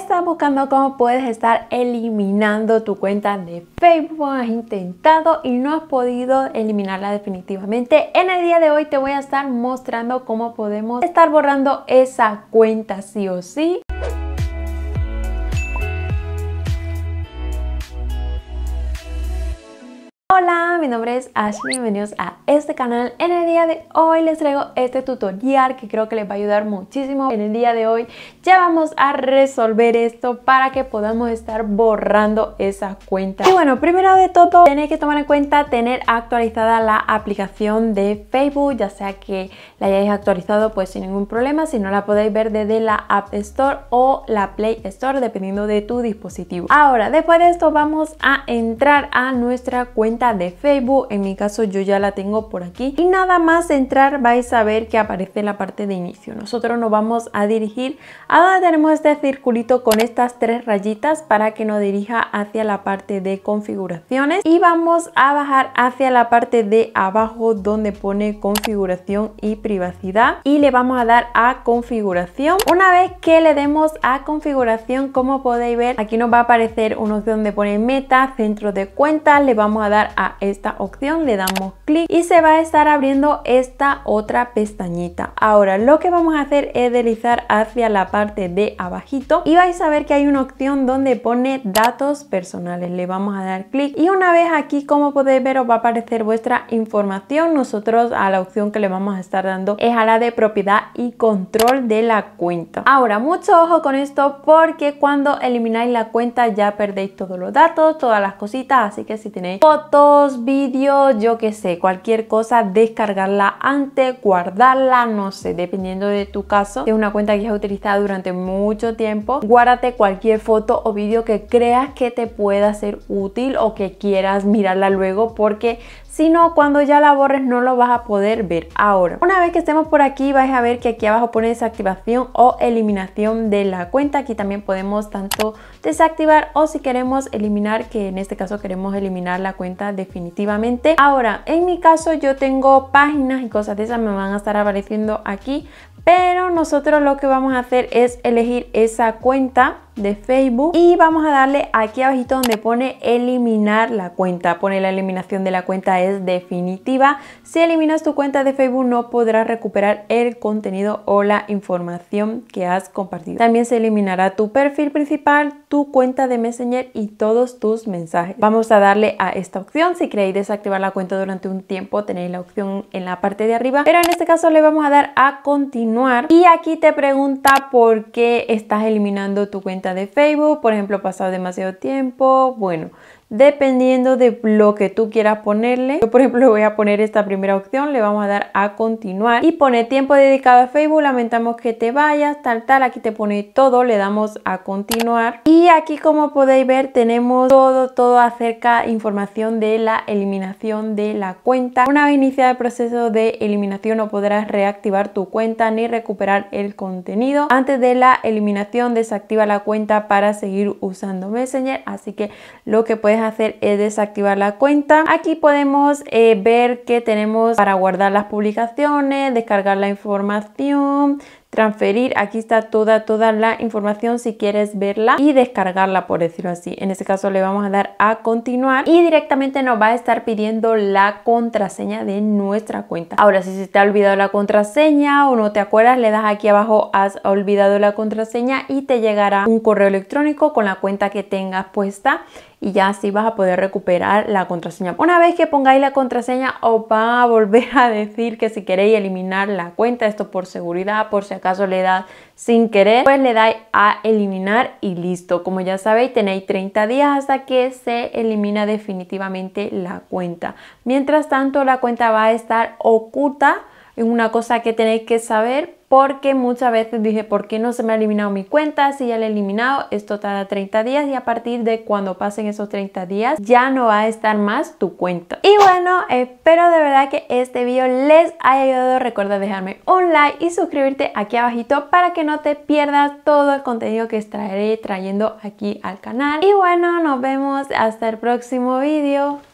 estás buscando cómo puedes estar eliminando tu cuenta de Facebook, has intentado y no has podido eliminarla definitivamente, en el día de hoy te voy a estar mostrando cómo podemos estar borrando esa cuenta sí o sí. Hola, mi nombre es Ashley, bienvenidos a este canal. En el día de hoy les traigo este tutorial que creo que les va a ayudar muchísimo. En el día de hoy ya vamos a resolver esto para que podamos estar borrando esa cuenta. Y bueno, primero de todo, tenéis que tomar en cuenta tener actualizada la aplicación de Facebook, ya sea que la hayáis actualizado pues sin ningún problema, si no la podéis ver desde la App Store o la Play Store, dependiendo de tu dispositivo. Ahora, después de esto vamos a entrar a nuestra cuenta de Facebook, en mi caso yo ya la tengo por aquí. Y nada más entrar vais a ver que aparece la parte de inicio. Nosotros nos vamos a dirigir a donde tenemos este circulito con estas tres rayitas para que nos dirija hacia la parte de configuraciones. Y vamos a bajar hacia la parte de abajo donde pone configuración y privacidad. Y le vamos a dar a configuración. Una vez que le demos a configuración, como podéis ver, aquí nos va a aparecer una opción donde pone meta, centro de cuenta, le vamos a dar a esta opción, le damos clic y se va a estar abriendo esta otra pestañita. Ahora lo que vamos a hacer es deslizar hacia la parte de abajito y vais a ver que hay una opción donde pone datos personales. Le vamos a dar clic y una vez aquí como podéis ver os va a aparecer vuestra información. Nosotros a la opción que le vamos a estar dando es a la de propiedad y control de la cuenta. Ahora mucho ojo con esto porque cuando elimináis la cuenta ya perdéis todos los datos, todas las cositas, así que si tenéis fotos, vídeos, yo que sé, cualquier cosa, descargarla antes, guardarla, no sé, dependiendo de tu caso. de es una cuenta que has utilizado durante mucho tiempo, guárdate cualquier foto o vídeo que creas que te pueda ser útil o que quieras mirarla luego porque no, cuando ya la borres no lo vas a poder ver ahora. Una vez que estemos por aquí vais a ver que aquí abajo pone desactivación o eliminación de la cuenta. Aquí también podemos tanto desactivar o si queremos eliminar, que en este caso queremos eliminar la cuenta definitivamente. Ahora, en mi caso yo tengo páginas y cosas de esas me van a estar apareciendo aquí, pero nosotros lo que vamos a hacer es elegir esa cuenta de Facebook y vamos a darle aquí abajito donde pone eliminar la cuenta. Pone la eliminación de la cuenta es definitiva. Si eliminas tu cuenta de Facebook no podrás recuperar el contenido o la información que has compartido. También se eliminará tu perfil principal, tu cuenta de Messenger y todos tus mensajes. Vamos a darle a esta opción. Si queréis desactivar la cuenta durante un tiempo tenéis la opción en la parte de arriba. Pero en este caso le vamos a dar a continuar y aquí te pregunta por qué estás eliminando tu cuenta de Facebook, por ejemplo, pasado demasiado tiempo, bueno, dependiendo de lo que tú quieras ponerle. Yo por ejemplo voy a poner esta primera opción, le vamos a dar a continuar y pone tiempo dedicado a Facebook, lamentamos que te vayas, tal tal, aquí te pone todo, le damos a continuar y aquí como podéis ver tenemos todo, todo acerca información de la eliminación de la cuenta. Una vez iniciado el proceso de eliminación no podrás reactivar tu cuenta ni recuperar el contenido. Antes de la eliminación desactiva la cuenta para seguir usando Messenger, así que lo que puedes hacer es desactivar la cuenta. Aquí podemos eh, ver que tenemos para guardar las publicaciones, descargar la información, transferir. Aquí está toda, toda la información si quieres verla y descargarla, por decirlo así. En este caso le vamos a dar a continuar y directamente nos va a estar pidiendo la contraseña de nuestra cuenta. Ahora, si se te ha olvidado la contraseña o no te acuerdas, le das aquí abajo has olvidado la contraseña y te llegará un correo electrónico con la cuenta que tengas puesta y ya así vas a poder recuperar la contraseña. Una vez que pongáis la contraseña os va a volver a decir que si queréis eliminar la cuenta, esto por seguridad, por si caso le da sin querer, pues le dais a eliminar y listo. Como ya sabéis, tenéis 30 días hasta que se elimina definitivamente la cuenta. Mientras tanto, la cuenta va a estar oculta es una cosa que tenéis que saber porque muchas veces dije, ¿por qué no se me ha eliminado mi cuenta? Si ya la he eliminado, esto tarda 30 días y a partir de cuando pasen esos 30 días ya no va a estar más tu cuenta. Y bueno, espero de verdad que este vídeo les haya ayudado. Recuerda dejarme un like y suscribirte aquí abajito para que no te pierdas todo el contenido que estaré trayendo aquí al canal. Y bueno, nos vemos hasta el próximo vídeo.